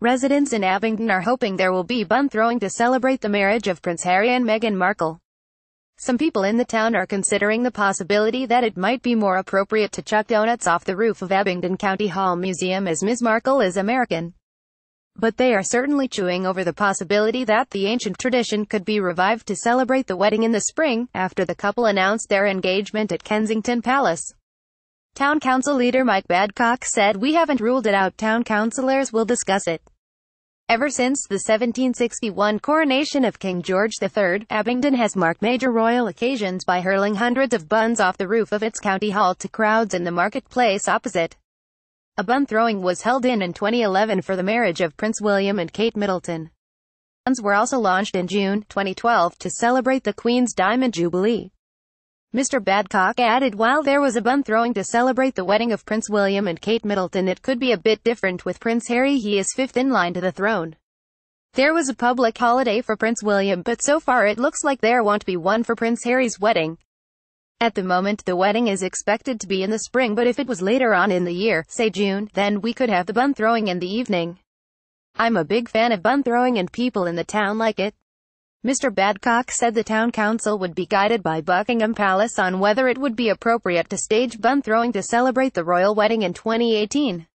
Residents in Abingdon are hoping there will be bun throwing to celebrate the marriage of Prince Harry and Meghan Markle. Some people in the town are considering the possibility that it might be more appropriate to chuck donuts off the roof of Abingdon County Hall Museum as Ms. Markle is American. But they are certainly chewing over the possibility that the ancient tradition could be revived to celebrate the wedding in the spring, after the couple announced their engagement at Kensington Palace. Town Council leader Mike Badcock said we haven't ruled it out town councilors will discuss it. Ever since the 1761 coronation of King George III, Abingdon has marked major royal occasions by hurling hundreds of buns off the roof of its county hall to crowds in the marketplace opposite. A bun throwing was held in in 2011 for the marriage of Prince William and Kate Middleton. Buns were also launched in June 2012 to celebrate the Queen's Diamond Jubilee. Mr. Badcock added while there was a bun throwing to celebrate the wedding of Prince William and Kate Middleton it could be a bit different with Prince Harry he is fifth in line to the throne. There was a public holiday for Prince William but so far it looks like there won't be one for Prince Harry's wedding. At the moment the wedding is expected to be in the spring but if it was later on in the year, say June, then we could have the bun throwing in the evening. I'm a big fan of bun throwing and people in the town like it. Mr. Badcock said the town council would be guided by Buckingham Palace on whether it would be appropriate to stage bun throwing to celebrate the royal wedding in 2018.